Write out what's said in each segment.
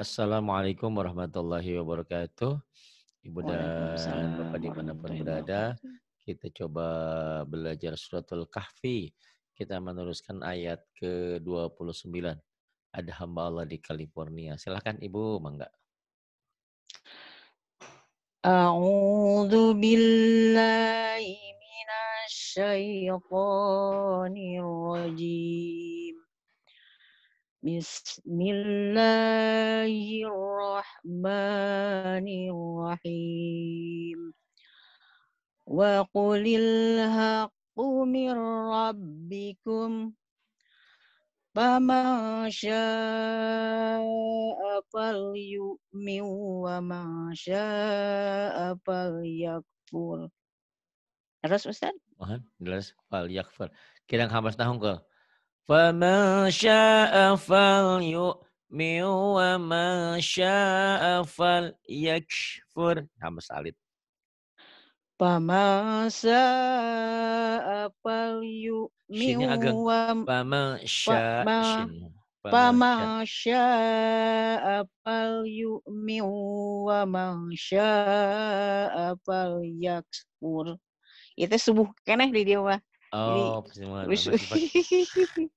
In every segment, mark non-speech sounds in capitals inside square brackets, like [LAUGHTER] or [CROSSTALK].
Assalamualaikum warahmatullahi wabarakatuh. Ibu dan Bapak dimanapun berada, kita coba belajar suratul kahfi. Kita meneruskan ayat ke-29. Ada hamba Allah di California. Silahkan Ibu, Mangga. billahi rajim. Bismillahirrahmanirrahim. Wa qulil haqqu mir rabbikum syaa'a falyu'min wa man syaa'a falyakfur. Terus Ustaz? Mohon, jelas falyakfur. Kirang hamas tahun ke فمن شاء فليؤمن ومن شاء فليكفر tambah salib Pama sya'a apal wa Pama sya'a Pama sya'a falyu'min wa man Itu subuh keneh di dia mah. Oh, Jadi, [LAUGHS]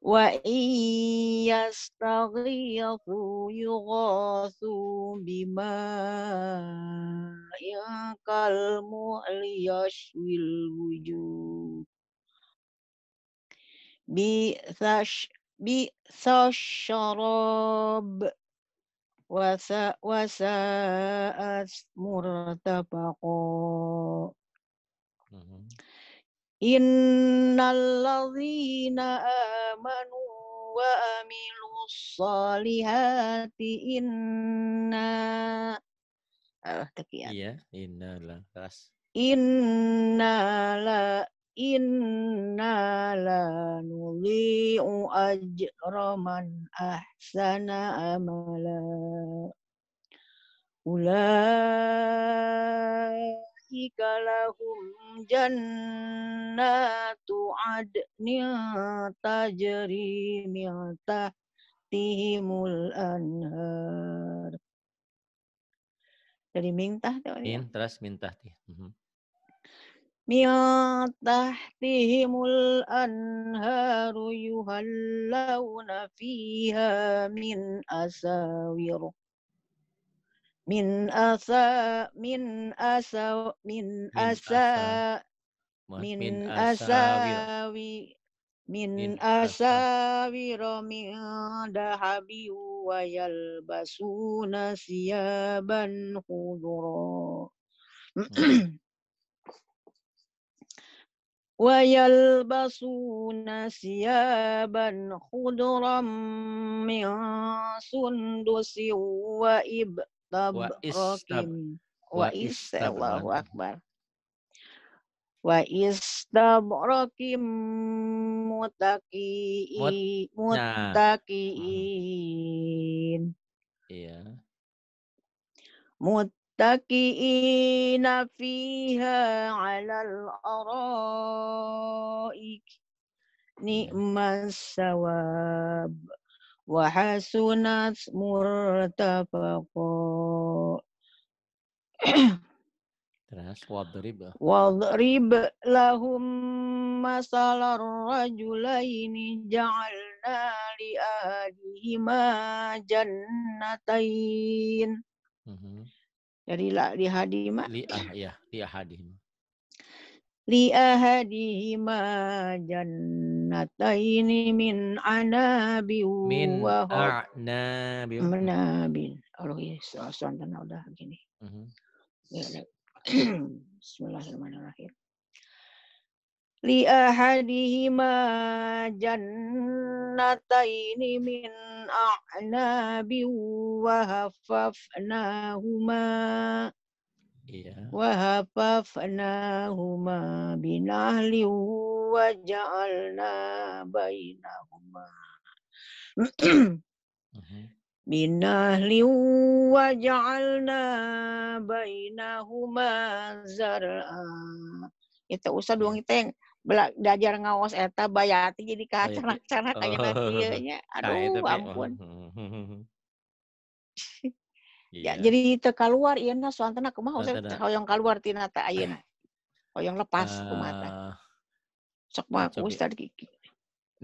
وإن يستغيثوا يغاثوا بماء كالمهل يشوي الوجوه بئس الشراب وساءت مرتفقا Innalladzina amanu wa amilus salihati inna Allah tekian. Iya, inna la keras. Inna la inna la nuli'u ajra man ahsana amala. Ulai أولئك لهم جنات عدن تجري من تحتهم الأنهار dari mintah mhm. Min, terus mintah anharu yuhallawna fiha min min asa min asa min asa min asawi min asawi min dahabi wa basuna siaban ya, khudro, hmm. [CLEARS THROAT] wa basuna siaban ya, khudram min sundusin wa ib tabrokin oh, wa is Allahu akbar wa is tabrokim mutaki mutakiin nah. iya متكئين ala al الأرائك نعم الثواب وحسنت مرتفقا Terus wadrib. Wadrib lahum masalar rajulaini ja'alna li ahlihima jannatain. Mm -hmm. Dari lah li hadima. Li ah ya, li ahadihima li ahadihima jannataini min anabi min wa a'nabi min anabi Allah ya sultan udah gini Bismillahirrahmanirrahim li ahadihima jannataini min a'nabi wa hafafnahuma Iya. Wahafafnahuma binahli wa ja'alna bainahuma. Mm-hmm. Binahli wa bainahuma zar'a. Itu usah iya. doang itu yang belajar ngawas eta bayati jadi kacar kacar kayak nanti Aduh, ampun. Mm-hmm. Iya. Ya, iya. jadi nah, teu kaluar ieu suantana kumaha usah hoyong kaluar tina teh ayeuna. Nah. Hoyong lepas uh, kumaha Sok mah ku Kiki. Ya. gigi.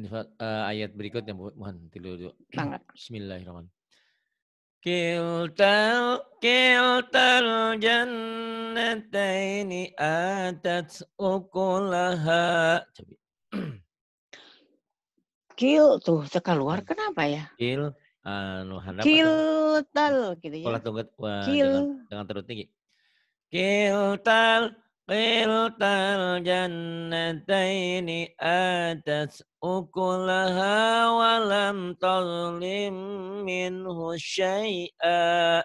Uh, ayat berikutnya mohon tilu dulu. [CLEARS THROAT] Bismillahirrahmanirrahim. كلتا كلتا الجنتين آتت Coba. [CLEARS THROAT] Kil tuh terkeluar kenapa ya? Kil anu handap kiltal hmm. gitu ya. Olah tunggut wah, Kil. jangan, jangan terlalu tinggi. Kiltal Qiltal jannataini atas ukulaha walam tolim minhu syai'a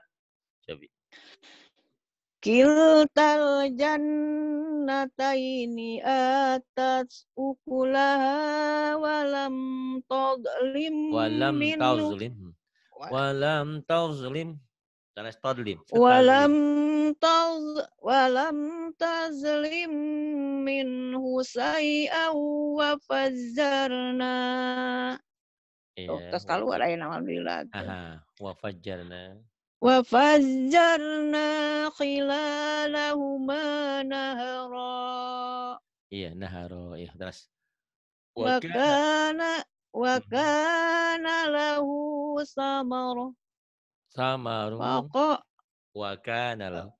Kiltal jannataini atas ukulah walam tadlim walam tazlim walam tazlim Tanas tadlim walam taz walam tazlim min husai wa fazzarna Iya. Oh, terus kalau ada yang alhamdulillah. Aha, wa وفجرنا خلالهما نهرا Iya, nahara. Iya, terus. Wakana wakana lahu samar. Samaru. Wako. Wakana lahu.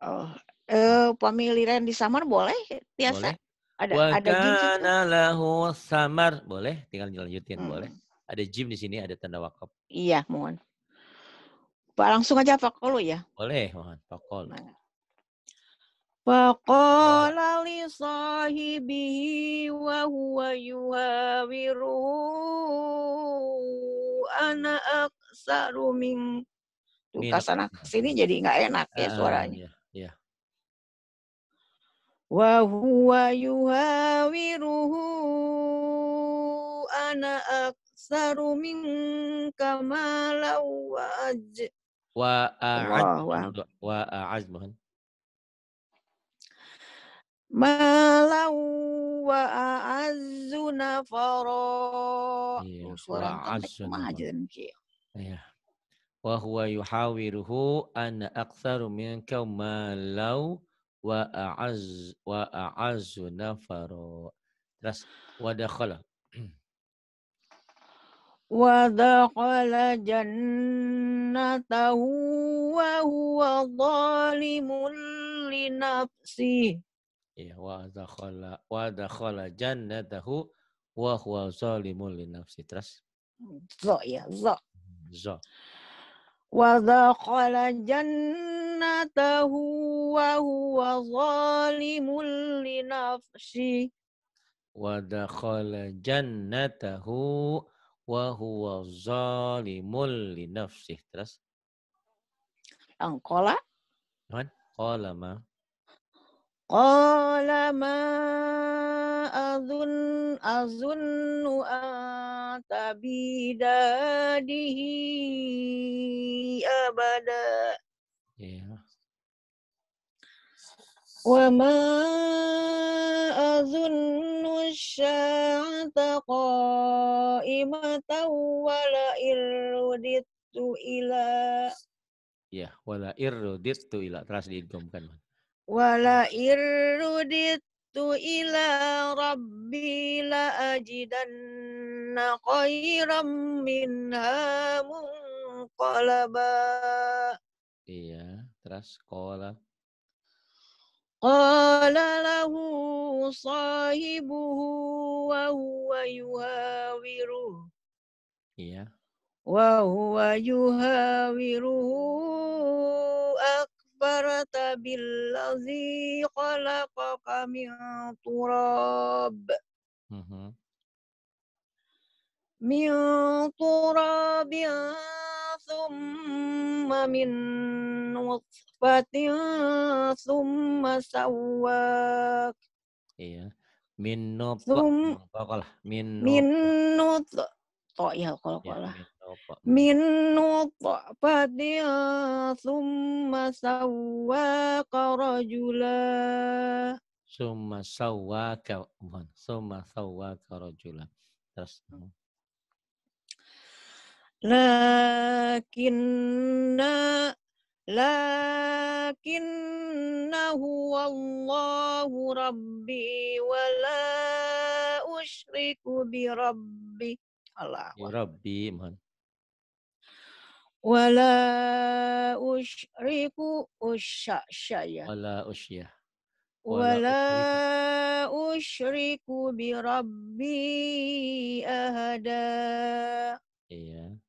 Oh, eh, pemiliran di samar boleh? Biasa. Boleh. Ada wakana ada Wakana lahu samar boleh, tinggal dilanjutin hmm. boleh. Ada jim di sini, ada tanda wakaf. Iya, mohon pak langsung aja Pak Kolo ya. Boleh, mohon Pak Kolo. فقال لصاحبه وهو يهاوره أنا أكثر من tuh kesana sini jadi nggak enak ya ah, suaranya. Uh, Wa huwa yuhawiruhu ana aksaru min malan wa وأعجز وأعجز مهند مالا وأعز نفرا إيه، وأعز إيه. وهو يحاوره أن أكثر منك مالا وأعز وأعز نفرا ودخل ودخل جنته وهو ظالم لنفسه إيه، ودخل ودخل جنته وهو ظالم لنفسه ترس zo ya ودخل جنته وهو ظالم لنفسه ودخل جنته wa huwa zalimul li nafsih. Terus? Angkola. Kan? Naman? Kola ma. Kola ma azun azunnu atabidadihi abada. وما أظن الساعة قائمة ولئن رددت إلى Ya, wala irruditu ila. Terus diidgomkan. Wala irruditu ila rabbi la ajidanna khairam minha munqalaba. Iya, terus qala قال له صاحبه وهو يهاوره yeah. وهو يهاوره أكبرت بالذي خلقك من تراب mm -hmm. من تراب ثم من نطفة ثم سواك iya min nutfah oh, lah min min nutfah to ya kalau kalau min oh, nutfah summa sawwaka rajula summa sawwaka bukan summa sawwaka rajula terus hmm lakinna lakinna huwa Allahu rabbi wa la usyriku bi rabbi Allah ya rabbi mohon wala usyriku usya wala usya wala usyriku bi rabbi ahada iya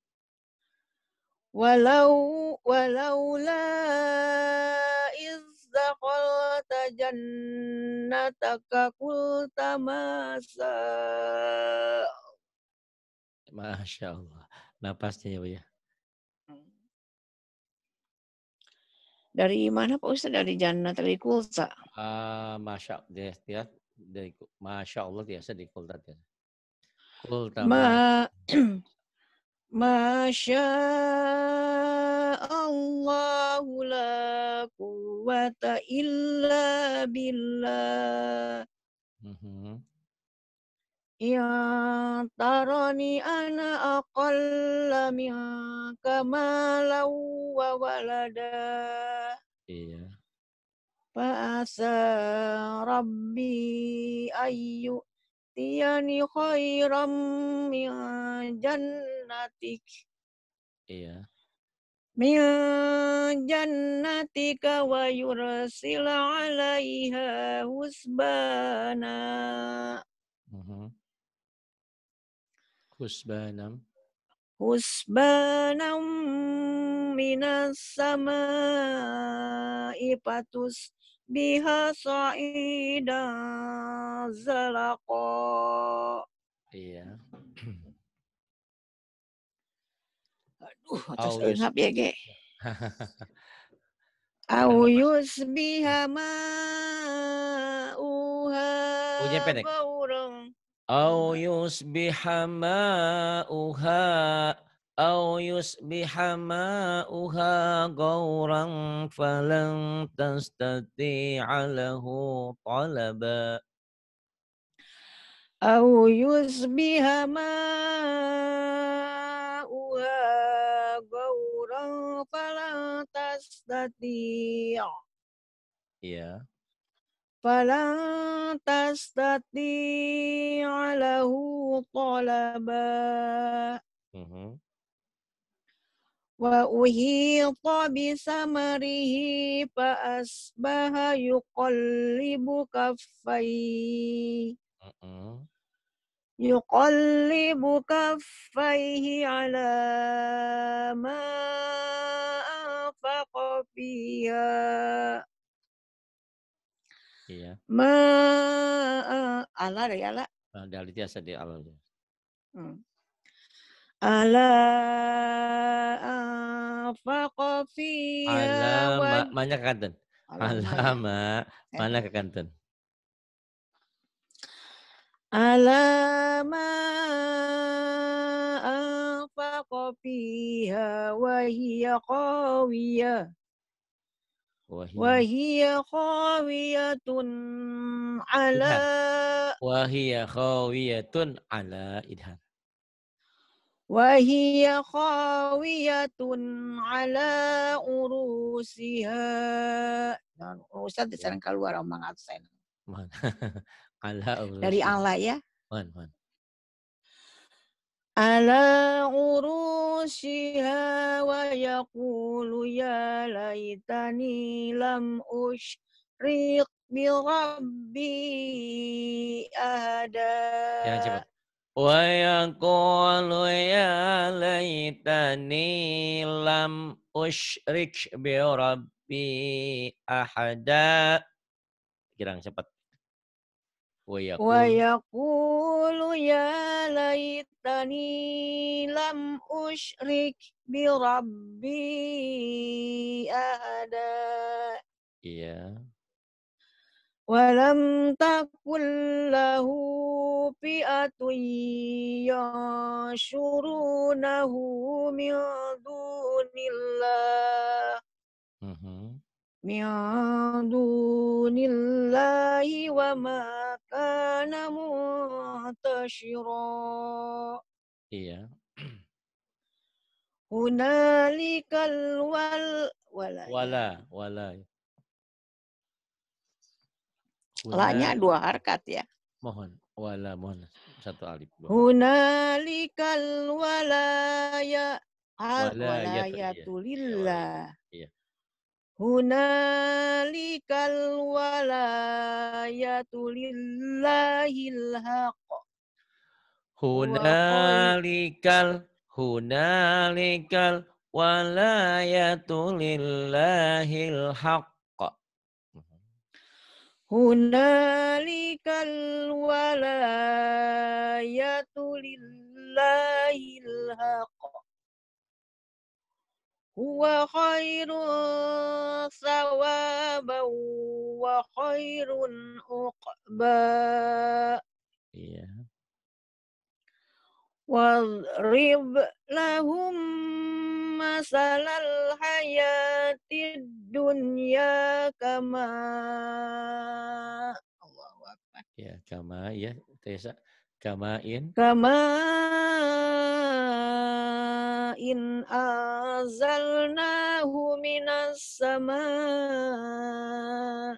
walau walaula istaqalta jannataka kulta masa. Masya Allah. Napasnya ya, Bu ya. Hmm. Dari mana Pak Ustaz? Dari jannah dari kulta. Ah Masya Allah. Ya, dari, Masya Allah biasa di kulta. Kulta. Ma, [CLEARS THROAT] Masya'allahu la quwata illa billah. Mm tarani ana aqalla minka malau wa ayu ya'tiyani khairam min jannatik. Iya. Min jannatika wa yursil 'alaiha husbana. Uh-huh. Husbanam. Husbanam minas sama'i patus biha sa'ida zalaqa. Iya. Aduh, atas inap ya, Ge. Au [LAUGHS] yusbiha hmm. ma'uha Ujian pendek. Au yusbiha ma'uha أو يصبح ماؤها غورا فلن تستطيع له طلبا أو يصبح ماؤها غورا فلن تستطيع yeah. فلن تستطيع له طلبا mm -hmm. وأحيط بثمره فأصبح يقلب كفيه يقلب كفيه على ما أنفق فيها Iya. Ma ala ya ala. Ada di ala. Ala anfaqa fiha Ala ma mana kanton. Ala ma eh? kekanten? kanton. Ala ma wa hiya qawiyah. Wahia tun ala Wahia tun ala idhar وهي خاوية على urusiha. Nah, Ustaz ya. sering keluar omong absen. [LAUGHS] ala Dari ala ya. Man, man. Ala urusiha wa yaqulu ya laitani lam ushriq bi rabbi ahada. Ya, cepat. ويقول يا ليتني لم أشرك بربي أحدا kirang cepat ويقول يا ليتني لم أشرك بربي Iya. Yeah. ولم تكن له فئة ينشرونه من دون الله من دون الله وما كان منتشرا Iya. Hunalika ولا ولا ولا Lanya dua harkat ya. Mohon. Wala mohon satu alif. Hunalikal walaya ya, walayatulillah. Ya iya, iya. iya, hunalikal walayatulillahil haq. Hunalikal hunalikal walayatulillahil هنالك الولاية لله الحق هو خير ثوابا وخير عقبا yeah. واضرب لهم مثل الحياة الدنيا كما الله أكبر يا كما يا تيسا كما إن كما إن أنزلناه من السماء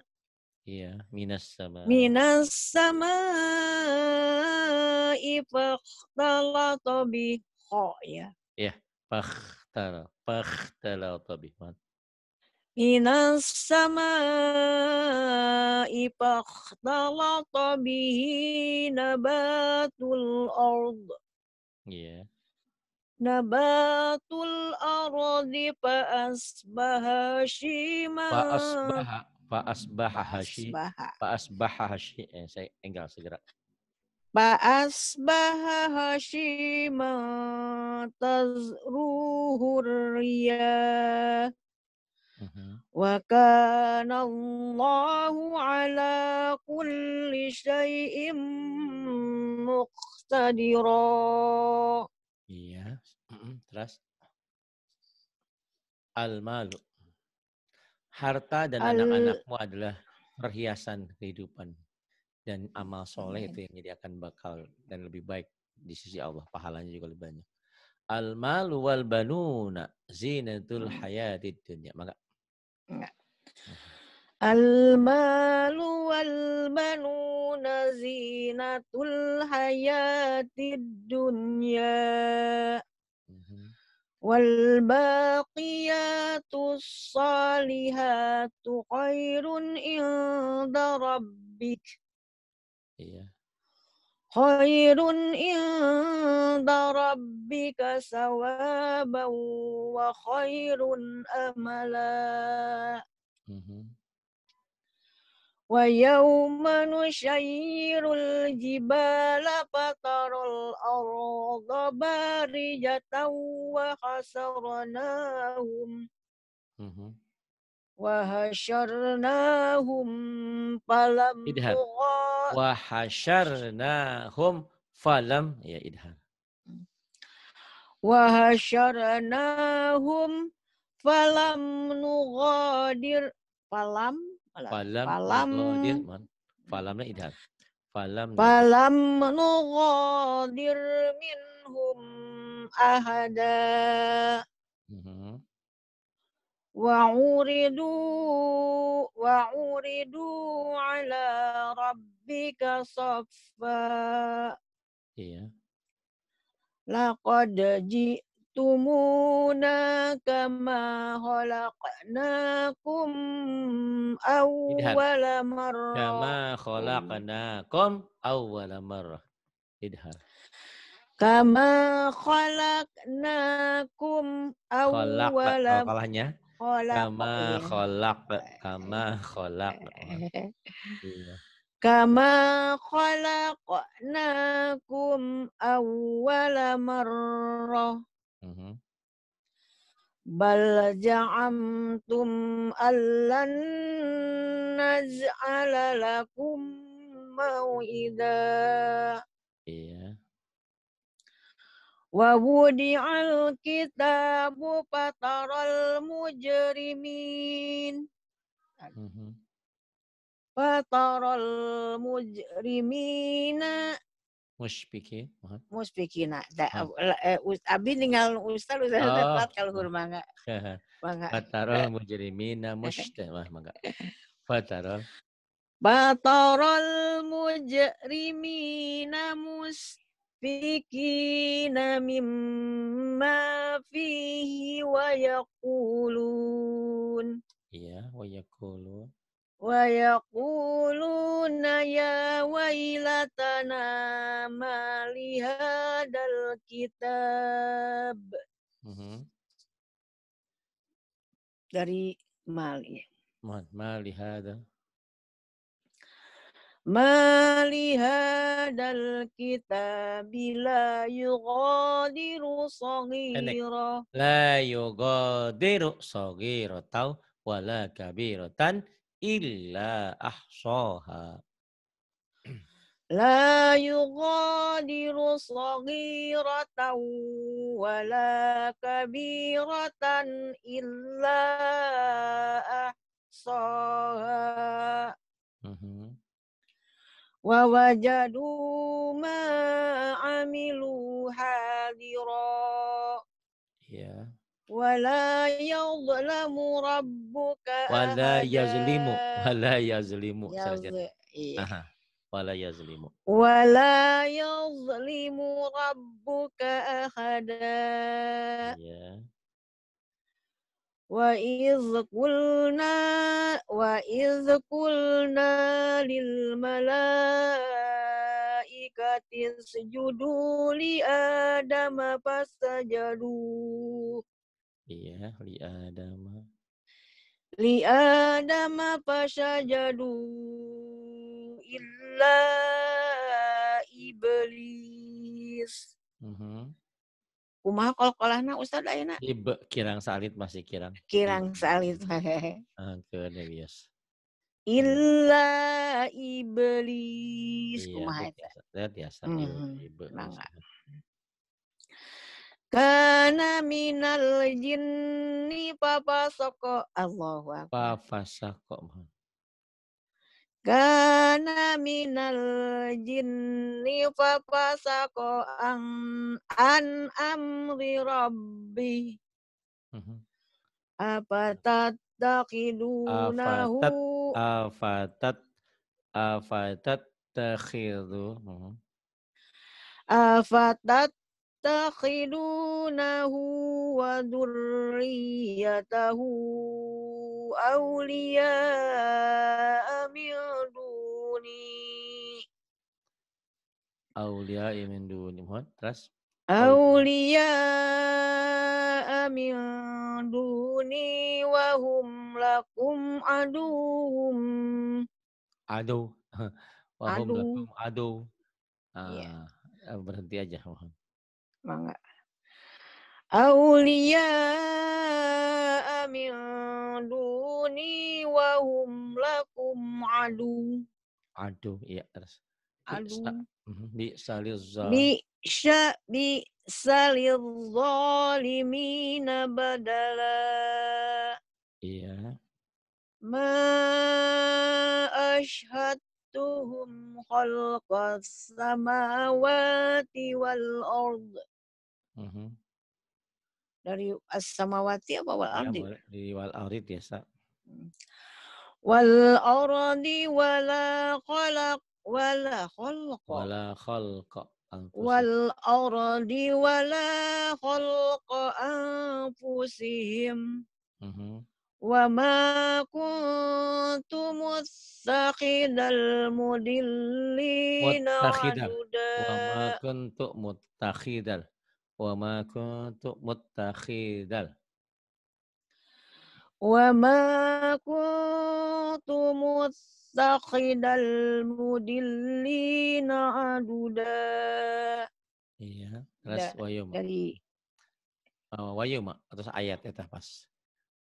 Iya, minas sama. Minas sama ifakhtala tobi kho ya. Iya, Tara, pachtalah tabihman. Inas sama, ipachtalah tabih, nabatul alq, iya. nabatul ardi, faasbahashi. Faasbah, saya enggak segera. Ba asbaha hashima tazruhur riya mm-hmm. Wa kana Allahu ala kulli syai'im muqtadira Iya, mm-hmm, terus Al-malu Harta dan anak-anakmu adalah perhiasan kehidupan dan iya, amal soleh Amin. Iya. itu yang jadi akan bakal dan lebih baik di sisi Allah pahalanya juga lebih banyak al malu wal banuna zinatul hmm. hayatid dunya maka enggak al malu wal banuna zinatul hayatid dunya mhm. wal baqiyatus salihatu khairun inda rabbik Iya. Khairun inda rabbika sawaban wa khairun amala. Mhm. Wa yawma jibala patarul arda barijatan wa khasaranahum. Mm -hmm. Wahasharnahum falam idhar. Wahasharnahum falam ya idhar. Wahasharnahum falam nugadir falam falam falam nugadir man. idhar. Falam falam nugadir minhum ahada. Mm -hmm. وعرضوا وعرضوا ala Rabbika صفا iya laqad ji'tumuna kama khalaqnakum awwala marrah kama khalaqnakum awwala marrah idhar kama khalaqnakum awwala kalahnya Kolak. Kama kolak. Kama eh, kolak. Eh, oh, eh, iya. Kama khalaqnakum awwala marrah. Mm-hmm. Bal ja'amtum allan naj'ala lakum Iya. ووضع الكتاب فترى المجرمين mm-hmm. فترى المجرمين Mushpikin. Mushbikin. Uh-huh. Uh-huh. Uh, eh, Abi tinggal ustaz ustaz oh. tepat kalau huruf mangga. [LAUGHS] Mangga. Fatarol mujrimina mushta mah mangga. Fatarol. [LAUGHS] Fatarol mujrimina يستفيكين مما فيه ويقولون Iya, ويقولون ويقولون يا ويلتنا ما لهذا الكتاب dari mali. mali ما لهذا الكتاب لا يغادر صغيرة لا يغادر صغيرة ولا كبيرة إلا أحصاها لا يغادر صغيرة ولا كبيرة إلا أحصاها wa wajadu ma amilu hadira ya wala yadhlamu rabbuka wala yazlimu wala yazlimu saja wala yazlimu wala yazlimu rabbuka ahada ya وإذ قلنا وإذ قلنا للملائكة اسجدوا لآدم فسجدوا Iya, li Adama. Li Adama fasajadu illa iblis kumaha kol kolahna ustad ayeuna ibe kirang salit masih kirang iya. kirang salit angkeun Ah bias iya. illa hmm, iblis iya, kumaha eta biasa, biasa hmm, hmm. ibe Kana minal jinni papa soko Allahu akbar. Papa soko. Kana minal jinni fafasako an, an amri rabbi. Mhm. Afatatakidunahu. Ya. Afatat. Afatat takhidu. Mhm. Afatat تتخذونه وذريته أولياء من دوني أولياء من دوني mohon terus أولياء من دوني وهم لكم عدو عدو وهم لكم عدو yeah. berhenti aja mohon Mangga. Aulia amin. duni wa hum lakum adu. Adu, iya terus. Adu. Bi mhm, Bi sya bi salil zalimina badala. Iya. Ma ashhad tuhum khalqas samawati wal ard Mhm. Dari as-samawati apa wal iya, ardi? Di wal ardi ya, Sa. Hmm. Wal ardi wala khalaq wala khalaq. Wala khalaq. wal ardi wala khalaq anfusihim Mhm. وما كنت متخذ المضلين Muttakhidal. Wa ma عضدا kuntu wa ma kuntu muttakhidal wa ma kuntu muttakhidal mudillina aduda iya terus wayuma dari uh, oh, wayuma atau ayat ya pas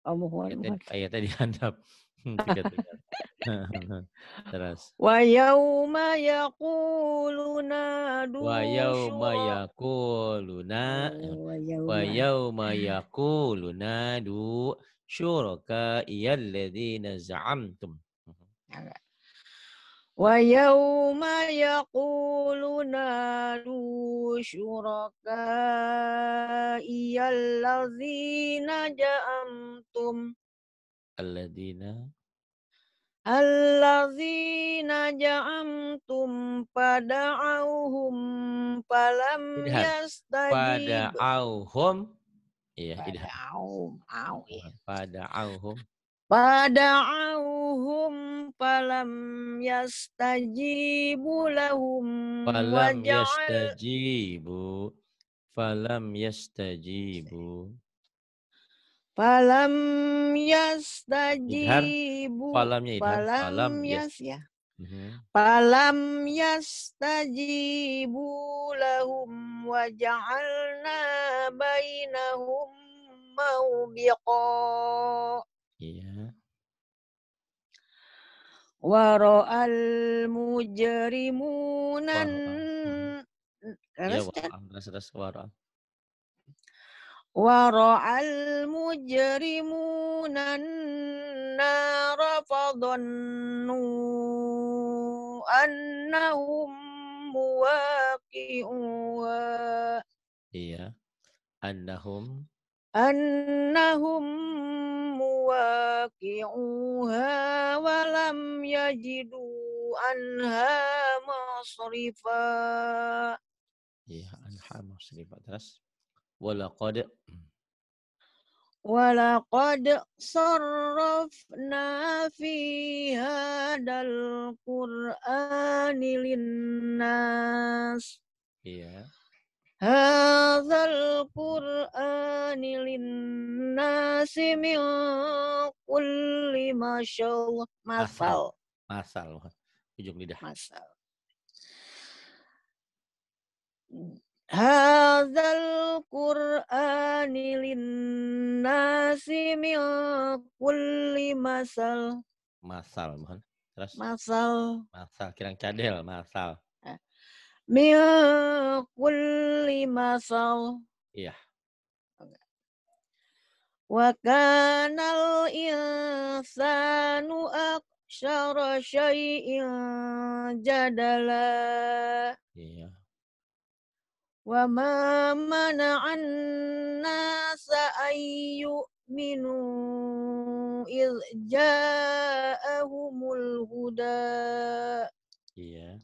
Akbar. Ayat tadi [LAUGHS] handap. Hmm, [LAUGHS] [LAUGHS] Terus. Wa yauma yaquluna Wa oh, yauma yaquluna Wa yauma yaquluna du syuraka iyalladzina za'amtum. Mhm. Wa yauma yaquluna du syuraka iyalladzina ja'amtum alladzina Alladzina ja'amtum pada'auhum falam yastajib. Pada'auhum. Iya, idham. Pada'auhum. Pada'auhum falam yastajibu lahum. Falam yastajibu. Falam yastajibu. Falam yastajibu. Falamnya idhar. Falam, yas, ya. Falam mm-hmm. yastajibu lahum iya. wa ja'alna bainahum Iya. mujrimunan. Wara'al mujrimunan nara fadhannu annahum مواقعوها Iya. Annahum. Annahum muwaqi'uha walam yajidu anha masrifa. Iya, anha masrifa. Terus. Walaqad Walaqad sarrafna fi hadal Qur'ani linnas. Iya. Hadzal Qur'ani linnas min kulli masyal masal. Masal. Ujung lidah. Masal Hazal Qur'ani linnasi min kulli masal. Masal, mohon. Terus. Masal. Masal, kirang cadel, masal. Eh. Min kulli masal. Iya. Wa kanal insanu aksyara syai'in jadala. Iya. وما منع الناس أن يؤمنوا إذ جاءهم الهدى yeah.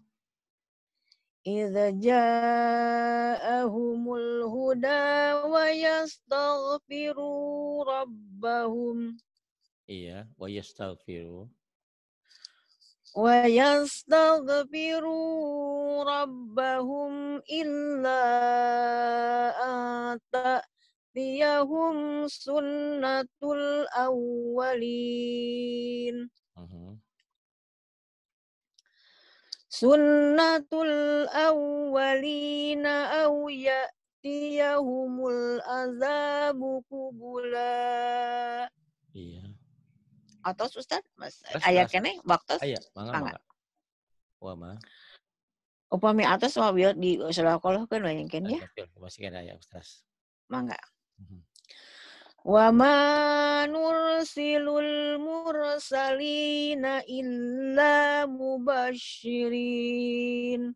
إذا جاءهم الهدى ويستغفروا ربهم. إيه yeah. ويستغفروا ويستغفروا ربهم إلا أن تأتيهم سنة الأولين سنة الأولين أو يأتيهم العذاب قبلاً atau Ustaz? Mas, kene waktu Aya, ah, mangga. Wah, Upami atas mah biar di salah kan banyak engkeun iya, ya. Masih kena ya Ustaz. Mangga. Wa ma nursilul mursalina illa mubashirin.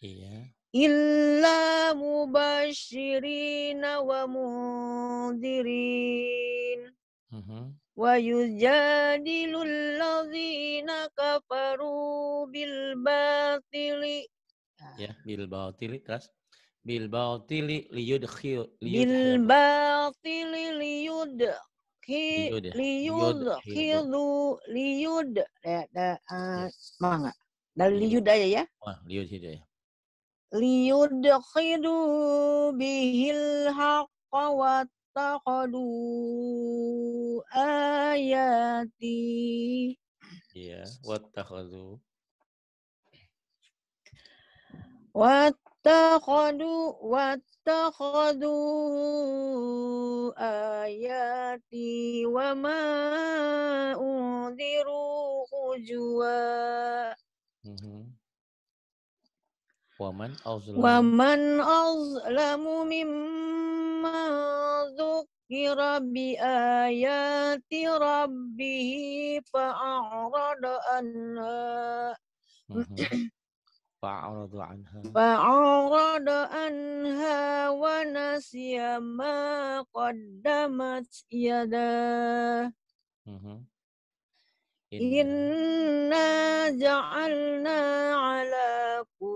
Iya illa mubashirina wa mundirin. Mhm. ويجادل الذين كفروا بالباطل ya nah. bil batili terus bil batili liyudkhil bil batili liyud ya, liyud khidu liyud ya da mangga dari liyud aja ya liyud aja ya liyud khidu bihil haqqa wattakhadu ayati. Iya, wattakhadu. Wattakhadu wattakhadu ayati wa ma undiru hujwa. Mm -hmm. Waman azlamu. Waman azlamu mimman dzukira bi ayati rabbih fa'arada anha. Mm-hmm. Fa'arada anha. Fa'arada anha wa nasiya ma qaddamat yada. Mm-hmm. Inna ja'alna ala kulli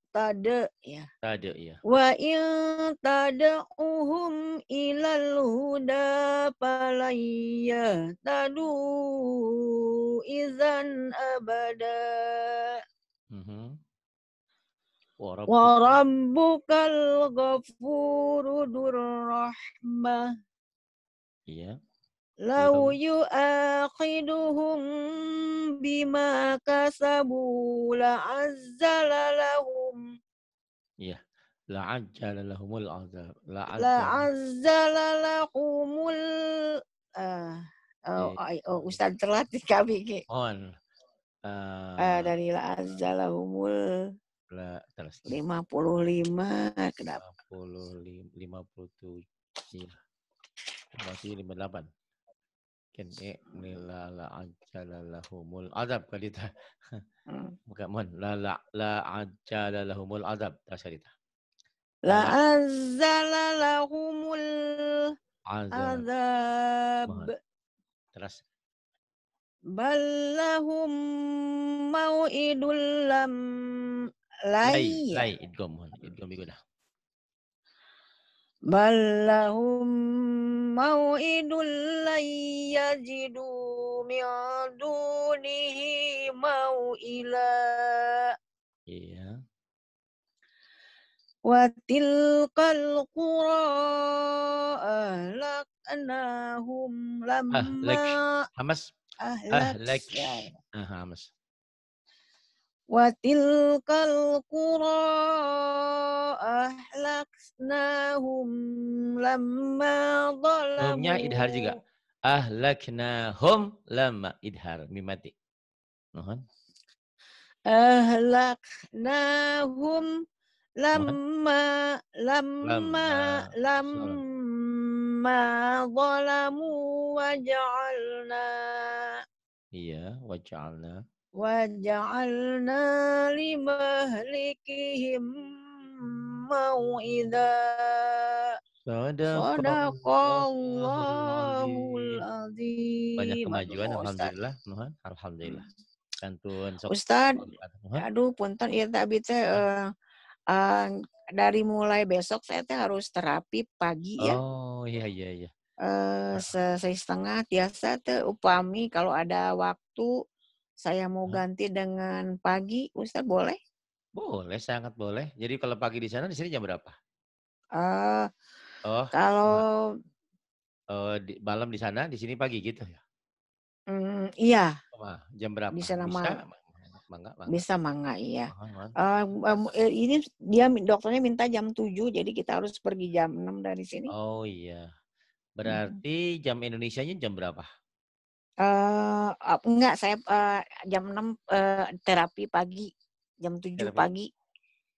Tade ya. Tade ya. Wa in tad'uhum ilal huda falayya tadu izan abada. Mhm. Wa rabbukal ghafurur rahmah. Iya. Iya, Lau yu'akhiduhum bima kasabu la'azzala lahum. Iya. La'ajjala lahumul azab. La'azzala lahumul uh, oh, oh, oh, Ustaz terlatih kami. On. Uh, uh, dari la'azzala humul La, terus. 55 kenapa? 50 57. Masih 58. Kin e, nila la ajala lahumul adab kalita. Hmm. [LAUGHS] Bukan mon. La la la ajala lahumul adab. Tak cerita. La azala lahumul azab. Terus. Bal lahum mau'idul lam lai. Lai, lai idgom. Idgom ikudah. Bella hum mau ilallah ya jidu my dunia mau ilah ya. Wah tilkal Quran nahum lamah ah like ahmas ah like ahah mas wah tilkal Quran ahlaknahum lamma dhalamu. Nya idhar juga. Ahlaknahum lamma idhar mimati. Mohon. Ahlaknahum lamma lamma lamma zalamu. Wajalna. Iya, Wajalna lima limahlikihim موئدا Sadaqallahul azim. Banyak kemajuan oh, alhamdulillah, Mohon Alhamdulillah. Kantun so Ustaz, aduh punten ya tak teh uh, uh, dari mulai besok saya teh harus terapi pagi ya. Oh, iya iya iya. Eh uh, setengah biasa teh upami kalau ada waktu saya mau ganti dengan pagi, Ustaz boleh? Boleh, sangat boleh. Jadi kalau pagi di sana, di sini jam berapa? Uh, Oh, kalau eh, di, malam di sana, di sini pagi gitu ya? mm, iya, oh, jam berapa? Bisa, Bisa? Mangga, mangga. bisa mangga iya. Mangga, mangga. Uh, ini dia dokternya minta jam 7 jadi kita harus pergi jam 6 dari sini. Oh iya. Hmm. Berarti jam Indonesia-nya jam berapa? Eh, enggak saya uh, jam 6 eh, terapi pagi jam tujuh ya, pagi.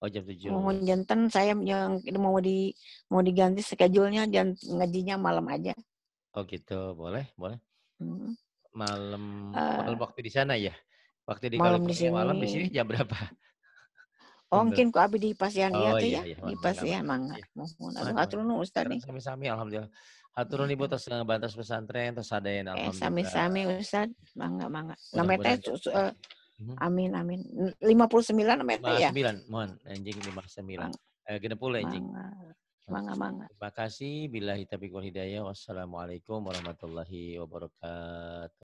Oh jam 7. Mau jantan saya yang mau di mau diganti schedule-nya dan ngajinya malam aja. Oh gitu, boleh, boleh. Hmm. Malam, uh, waktu di sana ya. Waktu di malam di sini. Malam di sini jam berapa? Oh, mungkin kok abi di pasian oh, iya tuh ya. Iya, iya. di pasian mangga. Iya. Mohon aduh hatur Ustaz nih. Sami-sami alhamdulillah. Hatur ibu terus hmm. ngebantas pesantren terus ada yang eh, alhamdulillah. Eh, sami-sami Ustad mangga mangga. Namanya teh eh, Mhm. Amin amin. 59 meter ya? 59, mohon anjing 59. Eh, pula, anjing. Mangga mangga. Terima kasih bila hitabi wal hidayah. Wassalamualaikum warahmatullahi wabarakatuh.